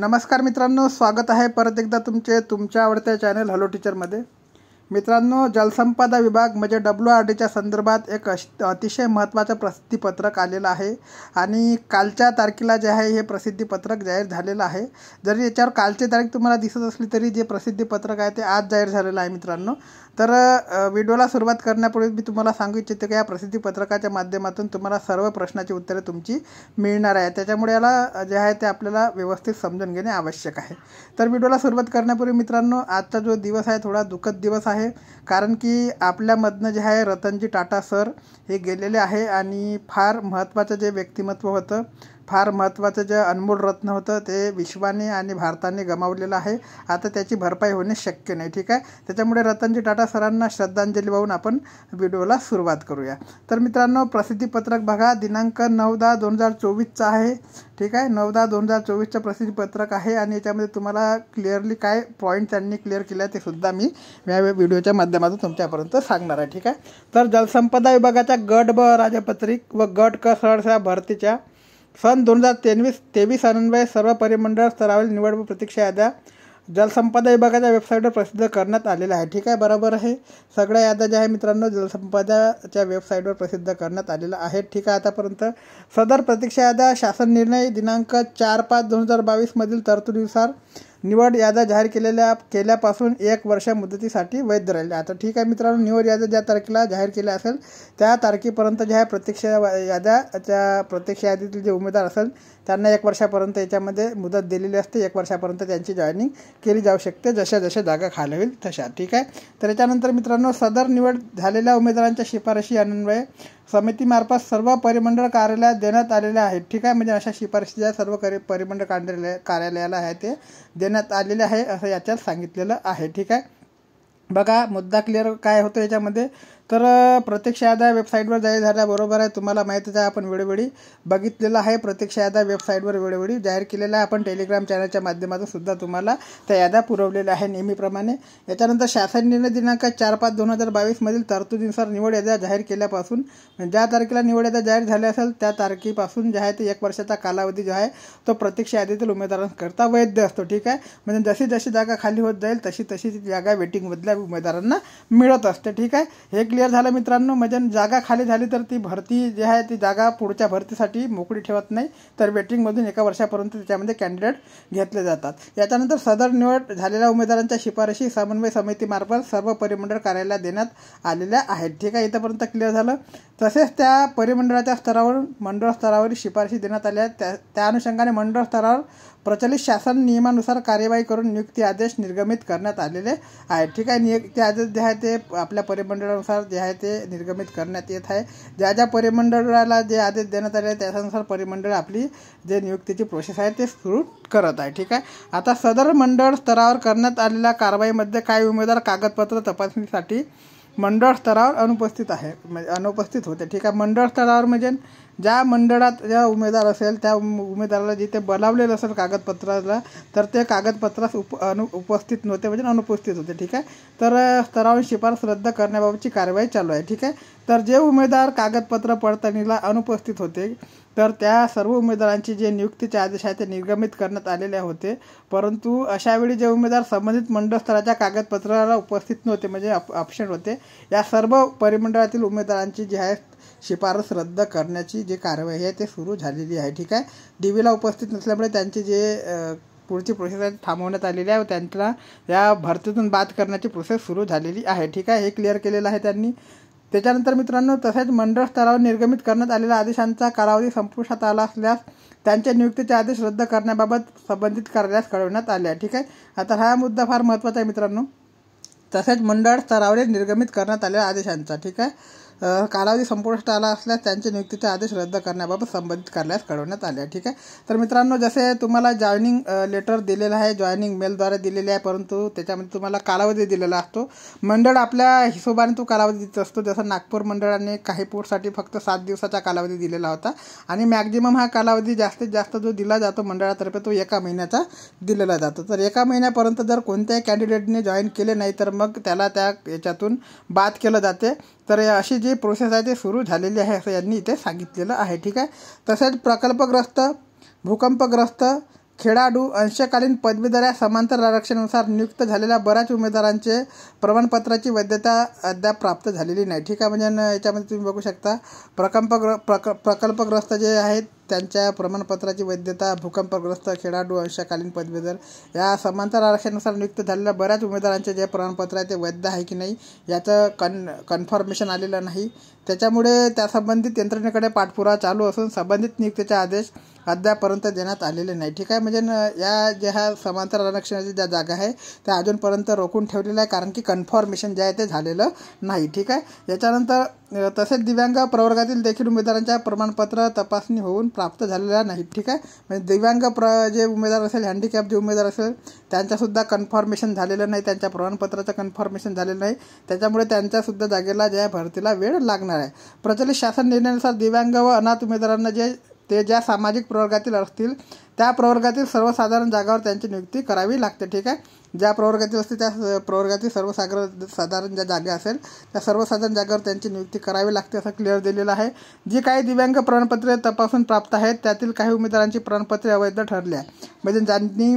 नमस्कार मित्रांनो स्वागत आहे परत एकदा तुमचे तुमच्या आवडत्या चॅनल हॅलो टीचरमध्ये मित्रांनो जलसंपदा विभाग म्हणजे डब्ल्यू आर डीच्या संदर्भात एक अश अतिशय महत्त्वाचं प्रसिद्धीपत्रक आलेलं आहे आणि कालच्या तारखेला जे आहे हे प्रसिद्धीपत्रक जाहीर झालेलं आहे जरी याच्यावर कालची तारीख तुम्हाला दिसत असली तरी जे प्रसिद्धीपत्रक आहे ते आज जाहीर झालेलं आहे मित्रांनो तर व्हिडिओला सुरुवात करण्यापूर्वी मी तुम्हाला सांगू इच्छितो की या प्रसिद्धीपत्रकाच्या माध्यमातून तुम्हाला सर्व प्रश्नाची उत्तरे तुमची मिळणार आहे त्याच्यामुळे याला जे आहे ते आपल्याला व्यवस्थित समजून घेणे आवश्यक आहे तर व्हिडिओला सुरुवात करण्यापूर्वी मित्रांनो आजचा जो दिवस आहे थोडा दुःखद दिवस आहे कारण की आपल्यामधनं जे आहे रतनजी टाटा सर हे गेलेले आहे आणि फार महत्त्वाचं जे व्यक्तिमत्व होतं फार महत्त्वाचं जे अनमोल रत्न होतं ते विश्वाने आणि भारताने गमावलेलं आहे आता त्याची भरपाई होणे शक्य नाही ठीक आहे त्याच्यामुळे रतनजी टाटा सरांना श्रद्धांजली वाहून आपण व्हिडिओला सुरुवात करूया तर मित्रांनो प्रसिद्धीपत्रक बघा दिनांक नऊ दहा दोन हजार चोवीसचा आहे ठीक आहे नऊ दहा दोन हजार चोवीसचं प्रसिद्धीपत्रक आहे आणि याच्यामध्ये तुम्हाला क्लिअरली काय पॉईंट त्यांनी क्लिअर आहे ते सुद्धा मी या व्हिडिओच्या माध्यमातून तुमच्यापर्यंत सांगणार आहे ठीक आहे तर जलसंपदा विभागाच्या गट ब राजपत्रिक व गट क भरतीच्या सन दोन हजार तेवीस तेवीस अन्वय सर्व परिमंडळ स्तरावरील निवडणूक प्रतीक्षा याद्या जलसंपदा विभागाच्या वेबसाईटवर प्रसिद्ध करण्यात आलेल्या आहे ठीक आहे बरोबर आहे सगळ्या याद्या ज्या आहे मित्रांनो जलसंपदाच्या वेबसाईटवर प्रसिद्ध करण्यात आलेल्या आहेत ठीक आहे आतापर्यंत सदर प्रतीक्षा याद्या शासन निर्णय दिनांक चार पाच दोन हजार बावीसमधील तरतुदीनुसार निवड याद्या जाहीर केलेल्या केल्यापासून एक वर्ष मुदतीसाठी वैध राहील आता ठीक आहे मित्रांनो निवड याद्या ज्या तारखेला जाहीर केल्या असेल त्या तारखेपर्यंत ज्या प्रत्यक्ष याद्या त्या प्रत्यक्ष यादीतील जे उमेदवार असेल त्यांना एक वर्षापर्यंत याच्यामध्ये मुदत दिलेली असते एक वर्षापर्यंत त्यांची जॉईनिंग केली जाऊ शकते जशा जशा जागा खाली होईल तशा ठीक आहे तर याच्यानंतर मित्रांनो सदर निवड झालेल्या उमेदवारांच्या शिफारशी अन्वय समितीमार्फत सर्व परिमंडळ कार्यालयात देण्यात आलेल्या आहेत ठीक आहे म्हणजे अशा शिफारशी ज्या सर्व करी परिमंडळ कार्यालय कार्यालयाला आहे ते देण्यात आलेले आहे असं याच्यात सांगितलेलं आहे ठीक आहे बघा मुद्दा क्लिअर काय होतो याच्यामध्ये तर प्रत्यक्ष यादा वेबसाईटवर जाहीर झाल्याबरोबर आहे तुम्हाला माहितीच आहे आपण वेळोवेळी बघितलेलं आहे प्रत्यक्ष यादा वेबसाईटवर वेळोवेळी जाहीर केलेला आहे आपण टेलिग्राम चॅनलच्या माध्यमातून सुद्धा तुम्हाला त्या यादा पुरवलेल्या आहे नेहमीप्रमाणे याच्यानंतर शासन निर्णय दिनांक चार पाच दोन हजार बावीसमधील तरतुदीनुसार निवड यादा जाहीर केल्यापासून ज्या तारखेला निवड यादा जाहीर झाल्या असेल त्या तारखेपासून जे आहे ते एक वर्षाचा कालावधी जो आहे तो प्रत्यक्ष यादीतील उमेदवारांकरता वैध असतो ठीक आहे म्हणजे जशी जशी जागा खाली होत जाईल तशी तशी जागा वेटिंगमधल्या उमेदवारांना मिळत असते ठीक आहे हे क्लिअर क्लिअर झालं मित्रांनो म्हणजे जागा खाली झाली तर ती भरती जी आहे ती जागा पुढच्या भरतीसाठी मोकळी ठेवत नाही तर वेटिंगमधून एका वर्षापर्यंत त्याच्यामध्ये कॅन्डिडेट घेतले जातात याच्यानंतर सदर निवड झालेल्या उमेदवारांच्या शिफारशी समन्वय समितीमार्फत सर्व परिमंडळ कार्यालयात देण्यात आलेल्या आहेत ठीक आहे इथंपर्यंत क्लिअर झालं तसेच त्या परिमंडळाच्या स्तरावर मंडळ स्तरावरील शिफारशी देण्यात आल्या त्या त्या अनुषंगाने मंडळ स्तरावर प्रचलित शासन नियमानुसार कार्यवाही करून नियुक्ती आदेश निर्गमित करण्यात आलेले आहे ठीक आहे नियुक्ती आदेश जे आहे ते आपल्या परिमंडळानुसार जे आहे ते निर्गमित करण्यात येत आहे ज्या ज्या परिमंडळाला जे आदेश देण्यात आले त्याच्यानुसार परिमंडळ आपली जे नियुक्तीची प्रोसेस आहे ते सुरू करत आहे ठीक आहे आता सदर मंडळ स्तरावर करण्यात आलेल्या कारवाईमध्ये काही उमेदवार कागदपत्र तपासणीसाठी मंडळ स्तरावर अनुपस्थित आहे म्हणजे अनुपस्थित होते ठीक आहे मंडळ स्तरावर म्हणजे ज्या मंडळात ज्या उमेदवार असेल त्या उमेदवाराला जिथे बोलावलेलं असेल कागदपत्राला तर ते कागदपत्रास उप अनु उपस्थित नव्हते म्हणजे अनुपस्थित होते ठीक आहे तर स्तरावर शिफारस रद्द करण्याबाबतची कारवाई चालू आहे ठीक आहे तर जे उमेदवार कागदपत्र पडताळणीला अनुपस्थित होते तर त्या सर्व उमेदवारांची जे नियुक्तीचे आदेश आहे ते निर्गमित करण्यात आलेले होते परंतु अशावेळी जे उमेदवार संबंधित मंडळ कागदपत्राला उपस्थित नव्हते म्हणजे अप ऑप्शन होते या सर्व परिमंडळातील उमेदवारांची जी आहे शिफारस रद्द करण्याची जी कारवाई आहे ते सुरू झालेली आहे ठीक आहे डी व्हीला उपस्थित नसल्यामुळे त्यांचे जे पुढची प्रोसेस आहे थांबवण्यात आलेली आहे व त्यांना या भरतीतून बाद करण्याची प्रोसेस सुरू झालेली आहे ठीक आहे हे क्लिअर केलेलं आहे त्यांनी त्याच्यानंतर मित्रांनो तसेच मंडळ स्तरावर निर्गमित करण्यात आलेल्या आदेशांचा कालावधी संपुष्टात आला असल्यास त्यांच्या नियुक्तीचे आदेश रद्द करण्याबाबत संबंधित कार्यालयास कळवण्यात आले आहे ठीक आहे आता हा मुद्दा फार महत्त्वाचा आहे मित्रांनो तसेच मंडळ स्तरावर निर्गमित करण्यात आलेल्या आदेशांचा ठीक आहे कालावधी संपुष्ट आला असल्यास त्यांच्या नियुक्तीचे आदेश रद्द करण्याबाबत संबंधित कार्यालयास कळवण्यात आले ठीक आहे तर मित्रांनो जसे तुम्हाला जॉईनिंग लेटर दिलेलं आहे जॉईनिंग मेलद्वारे दिलेले आहे परंतु त्याच्यामध्ये तुम्हाला कालावधी दिलेला असतो मंडळ आपल्या हिशोबाने तो कालावधी देत असतो जसं नागपूर मंडळाने काही पोटसाठी फक्त सात दिवसाचा कालावधी दिलेला होता आणि मॅक्झिमम हा कालावधी जास्तीत जास्त जो दिला जातो मंडळातर्फे तो एका महिन्याचा दिलेला जातो तर एका महिन्यापर्यंत जर कोणत्याही कॅन्डिडेटने जॉईन केले नाही तर मग त्याला त्या याच्यातून बाद केलं जाते तर अशी जी जी प्रोसेस आहे ते सुरू झालेली आहे असं यांनी इथे सांगितलेलं आहे ठीक आहे तसेच प्रकल्पग्रस्त भूकंपग्रस्त खेळाडू अंशकालीन पदवीधर या समांतर आरक्षणानुसार नियुक्त झालेल्या बऱ्याच उमेदवारांचे प्रमाणपत्राची वैधता अद्याप प्राप्त झालेली नाही ठीक आहे म्हणजे याच्यामध्ये तुम्ही बघू शकता प्रकल्पग्र प्रक प्रकल्पग्रस्त जे आहेत त्यांच्या प्रमाणपत्राची वैधता भूकंपग्रस्त खेळाडू अंशकालीन पदवीधर या समांतर आरक्षणानुसार नियुक्त झालेल्या बऱ्याच उमेदवारांचे जे प्रमाणपत्र आहे ते वैध आहे की नाही याचं कन कन्फर्मेशन आलेलं नाही त्याच्यामुळे त्या संबंधित यंत्रणेकडे पाठपुरावा चालू असून संबंधित नियुक्तीचे आदेश अद्यापर्यंत देण्यात आलेले नाही ठीक आहे म्हणजे न या ज्या ह्या समांतर आरक्षणाची ज्या जागा आहे त्या अजूनपर्यंत रोखून ठेवलेल्या आहे कारण की कन्फर्मेशन जे आहे ते झालेलं नाही ठीक आहे याच्यानंतर तसेच दिव्यांग प्रवर्गातील देखील उमेदवारांच्या प्रमाणपत्र तपासणी होऊन प्राप्त झालेल्या नाहीत ठीक आहे म्हणजे दिव्यांग प्र जे उमेदवार असेल हँडिकॅप जे उमेदवार असेल त्यांच्यासुद्धा कन्फर्मेशन झालेलं नाही त्यांच्या प्रमाणपत्राचं कन्फर्मेशन झालेलं नाही त्याच्यामुळे त्यांच्यासुद्धा जागेला ज्या भरतीला वेळ लागणार आहे प्रचलित शासन निर्णयानुसार दिव्यांग व अनाथ उमेदवारांना जे ते ज्या सामाजिक प्रवर्गातील असतील त्या प्रवर्गातील सर्वसाधारण जागावर त्यांची नियुक्ती करावी लागते ठीक आहे ज्या प्रवर्गातील असतील त्या प्रवर्गातील सर्वसागर साधारण ज्या जागा असेल त्या सर्वसाधारण जागेवर त्यांची नियुक्ती करावी लागते असं क्लिअर दिलेलं आहे जी काही दिव्यांग प्रमाणपत्रे तपासून प्राप्त आहेत त्यातील काही उमेदवारांची प्रमाणपत्रे अवैध ठरली आहे म्हणजे ज्यांनी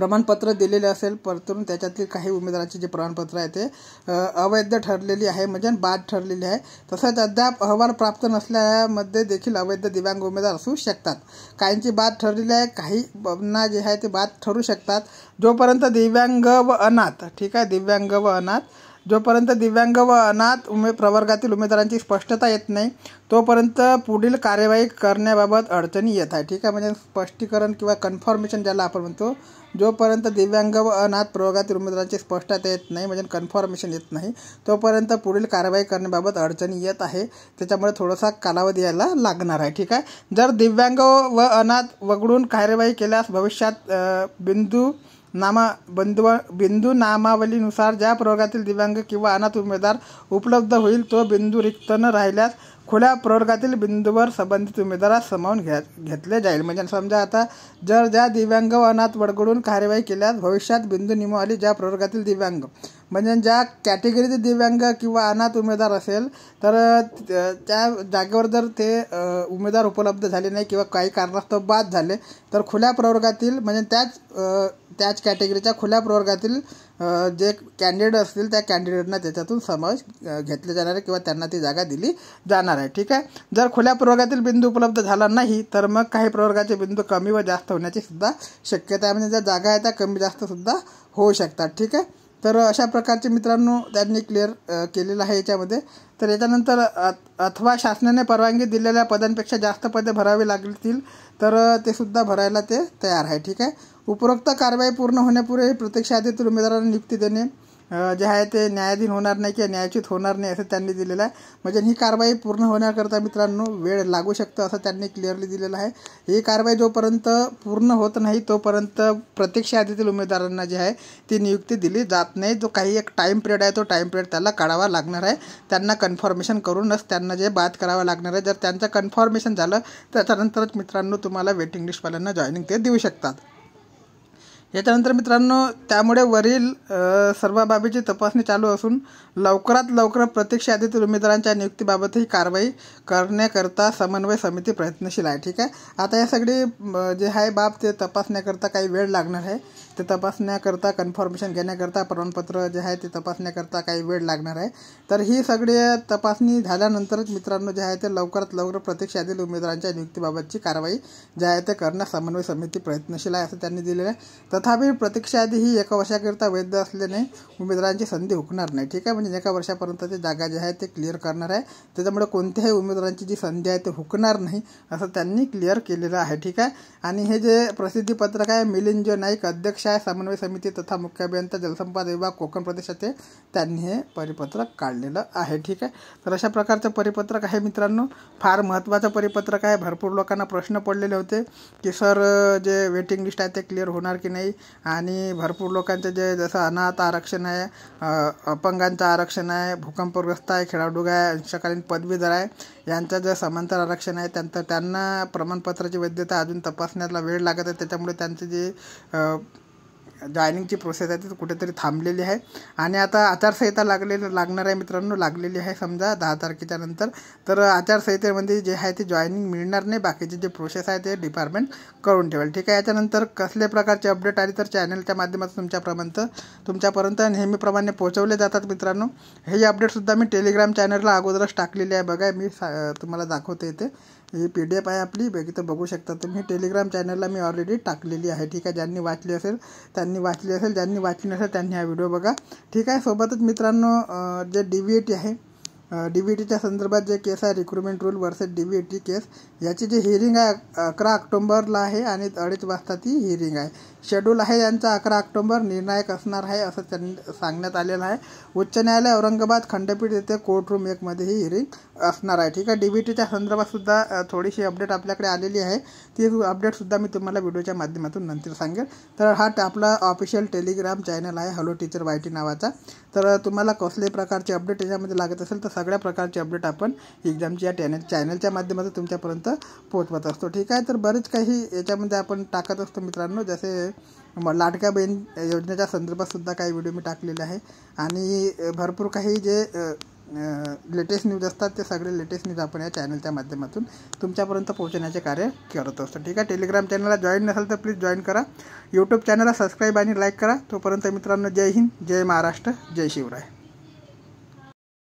प्रमाणपत्र दिलेले असेल परतून त्याच्यातील काही उमेदवारांचे जे प्रमाणपत्र आहे ते अवैध ठरलेली आहे म्हणजे बाद ठरलेली आहे तसंच अद्याप अहवाल प्राप्त नसल्यामध्ये देखील अवैध दिव्यांग उमेदवार असू शकतात काहींची बाद ठरलेली आहे काही जे आहे ते बाद ठरू शकतात जोपर्यंत दिव्यांग व अनाथ ठीक आहे दिव्यांग व अनाथ जोपर्यंत दिव्यांग व अनाथ उमे प्रवर्गातील उमेदवारांची स्पष्टता येत नाही तोपर्यंत पुढील कार्यवाही करण्याबाबत अडचणी येत आहे ठीक आहे म्हणजे स्पष्टीकरण किंवा कन्फर्मेशन ज्याला आपण म्हणतो जोपर्यंत दिव्यांग व अनाथ प्रवर्गातील उमेदवारांची स्पष्टता येत नाही म्हणजे कन्फर्मेशन येत नाही तोपर्यंत पुढील कार्यवाही करण्याबाबत अडचणी येत आहे त्याच्यामुळे थोडासा कालावधी यायला लागणार आहे ठीक आहे जर दिव्यांग व अनाथ वगळून कार्यवाही केल्यास भविष्यात बिंदू नामा बंधु बिंदू नामावलीनुसार ज्या प्रवर्गातील दिव्यांग किंवा अनाथ उमेदवार उपलब्ध होईल तो बिंदू रिक्त न राहिल्यास खुल्या प्रवर्गातील बिंदूवर संबंधित उमेदवारास समावून घ्या घेतले जाईल म्हणजे समजा आता जर ज्या दिव्यांग व अनाथ वडगडून कार्यवाही केल्यास भविष्यात बिंदू नियमावली ज्या प्रवर्गातील दिव्यांग म्हणजे ज्या कॅटेगरीचे दिव्यांग किंवा अनाथ उमेदवार असेल तर त्या जागेवर जर ते उमेदवार उपलब्ध झाले नाही किंवा काही कारणास्तव बाद झाले तर खुल्या प्रवर्गातील म्हणजे त्याच त्याच कॅटेगरीच्या खुल्या प्रवर्गातील जे कॅन्डिडेट असतील त्या कॅन्डिडेटना त्याच्यातून समावेश घेतले जाणार आहे किंवा त्यांना ती जागा दिली जाणार आहे ठीक आहे जर खुल्या प्रवर्गातील बिंदू उपलब्ध झाला नाही तर मग काही प्रवर्गाचे बिंदू कमी व जास्त होण्याची सुद्धा शक्यता आहे म्हणजे ज्या जागा आहे त्या कमी जास्तसुद्धा होऊ शकतात ठीक आहे तर अशा प्रकारचे मित्रांनो त्यांनी क्लिअर केलेलं आहे याच्यामध्ये तर याच्यानंतर अथवा शासनाने परवानगी दिलेल्या पदांपेक्षा जास्त पदे भरावी लागतील तर ते सुद्धा भरायला ते तयार आहे ठीक आहे उपरोक्त कारवाई पूर्ण होण्यापूर्वी प्रत्यक्ष यादीतील उमेदवारांना नियुक्ती देणे जे आहे ते न्यायाधीन होणार नाही किंवा न्यायचित होणार नाही असं त्यांनी दिलेलं आहे म्हणजे ही कारवाई पूर्ण होण्याकरता मित्रांनो वेळ लागू शकतो असं त्यांनी क्लिअरली दिलेलं आहे ही कारवाई जोपर्यंत पूर्ण होत नाही तोपर्यंत प्रत्यक्ष आधीतील उमेदवारांना जे आहे ती नियुक्ती दिली जात नाही जो काही एक टाईम पिरियड आहे तो टाईम पिरियड त्याला काढावा लागणार आहे त्यांना कन्फर्मेशन करूनच त्यांना जे बाद करावं लागणार आहे जर त्यांचं कन्फर्मेशन झालं त्याच्यानंतरच मित्रांनो तुम्हाला वेटिंग लिस्टवाल्यांना जॉईनिंग ते देऊ शकतात याच्यानंतर मित्रांनो त्यामुळे वरील सर्व बाबीची तपासणी चालू असून लवकरात लवकर प्रत्यक्ष यादीतील उमेदवारांच्या ही कारवाई करण्याकरता समन्वय समिती प्रयत्नशील आहे ठीक आहे आता या सगळी जे आहे बाब ते तपासण्याकरता काही वेळ लागणार आहे ते तपासण्याकरता कन्फर्मेशन घेण्याकरता प्रमाणपत्र जे आहे ते तपासण्याकरता काही वेळ लागणार आहे तर ही सगळी तपासणी झाल्यानंतरच मित्रांनो जे आहे ते लवकरात लवकर प्रत्यक्ष यादीतील उमेदवारांच्या नियुक्तीबाबतची कारवाई जे आहे ते करण्यास समन्वय समिती प्रयत्नशील आहे असं त्यांनी दिलेलं आहे तर तथापि प्रतीक्षाआधी ही एका वर्षाकरिता वैध असल्याने उमेदवारांची संधी हुकणार नाही ठीक आहे म्हणजे एका वर्षापर्यंत ते जागा जे आहे ते क्लिअर करणार आहे त्याच्यामुळे कोणत्याही उमेदवारांची जी संधी आहे ते हुकणार नाही असं त्यांनी क्लिअर केलेलं आहे ठीक आहे आणि हे जे प्रसिद्धीपत्रक आहे मिलिंद जो नाईक अध्यक्ष आहे समन्वय समिती तथा मुख्य अभियंता जलसंपदा विभाग कोकण प्रदेशाचे त्यांनी हे परिपत्रक काढलेलं आहे ठीक आहे तर अशा प्रकारचं परिपत्रक आहे मित्रांनो फार महत्त्वाचं परिपत्रक आहे भरपूर लोकांना प्रश्न पडलेले होते की सर जे वेटिंग लिस्ट आहे ते क्लिअर होणार की नाही नाही आणि भरपूर लोकांचे जे जसं अनाथ आरक्षण आहे अपंगांचं आरक्षण आहे भूकंपग्रस्त आहे खेळाडू आहे अंशकालीन पदवीधर आहे यांचं जे समांतर आरक्षण आहे त्यांचं त्यांना प्रमाणपत्राची वैधता अजून तपासण्याला वेळ लागत आहे त्याच्यामुळे त्यांचे जे जॉयनिंगची प्रोसेस आहे ती कुठेतरी थांबलेली आहे आणि आता आचारसंहिता लागलेली लागणार आहे मित्रांनो लागलेली आहे समजा दहा तारखेच्या नंतर तर आचारसंहितेमध्ये जे आहे ते जॉईनिंग मिळणार नाही बाकीचे जे प्रोसेस आहे ते डिपार्टमेंट करून ठेवेल ठीक आहे याच्यानंतर कसल्या प्रकारचे अपडेट आले तर चॅनलच्या माध्यमातून तुमच्यापर्यंत तुमच्यापर्यंत नेहमीप्रमाणे पोहोचवले जातात मित्रांनो हे अपडेटसुद्धा मी टेलिग्राम चॅनलला अगोदरच टाकलेली आहे बघा मी सा तुम्हाला दाखवते इथे ही पी डी एफ आहे आपली इथं बघू शकता तुम्ही टेलिग्राम चॅनलला मी ऑलरेडी टाकलेली आहे ठीक आहे ज्यांनी वाचली असेल त्यांनी वाचली असेल ज्यांनी वाचली नसेल त्यांनी हा व्हिडिओ बघा ठीक आहे सोबतच मित्रांनो जे डी व्ही टी आहे डी व्ही टीच्या संदर्भात जे केस आहे recruitment rule versus D V T case याची जी हिअरिंग आहे अकरा ऑक्टोंबरला आहे आणि अडीच वाजता ती हिअरिंग आहे शेड्यूल आहे यांचा अकरा ऑक्टोंबर निर्णायक असणार आहे असं त्यांनी सांगण्यात आलेलं आहे उच्च न्यायालय औरंगाबाद खंडपीठ येथे कोर्ट रूम एकमध्ये ही हिअरिंग असणार आहे ठीक आहे डी बी टीच्या संदर्भातसुद्धा थोडीशी अपडेट आपल्याकडे आलेली आहे ती अपडेटसुद्धा मी तुम्हाला व्हिडिओच्या माध्यमातून नंतर सांगेल तर हा आपला ऑफिशियल टेलिग्राम चॅनल आहे हॅलो टीचर वाय टी नावाचा तर तुम्हाला कसल्याही प्रकारचे अपडेट याच्यामध्ये लागत असेल तर सगळ्या प्रकारचे अपडेट आपण एक्झामची या टॅनल चॅनलच्या माध्यमातून तुमच्यापर्यंत पोहोचवत असतो ठीक आहे तर बरेच काही याच्यामध्ये आपण टाकत असतो मित्रांनो जसे लाटका लाडक्या बहीण योजनेच्या संदर्भातसुद्धा काही व्हिडिओ मी टाकलेले आहे आणि भरपूर काही जे लेटेस्ट न्यूज असतात ते सगळे लेटेस्ट न्यूज आपण या चॅनलच्या माध्यमातून तुमच्यापर्यंत पोहोचण्याचे कार्य करत असतो ठीक आहे टेलिग्राम चॅनलला जॉईन नसाल तर प्लीज जॉईन करा यूट्यूब चॅनलला सबस्क्राईब आणि लाईक करा तोपर्यंत मित्रांनो जय हिंद जय महाराष्ट्र जय शिवराय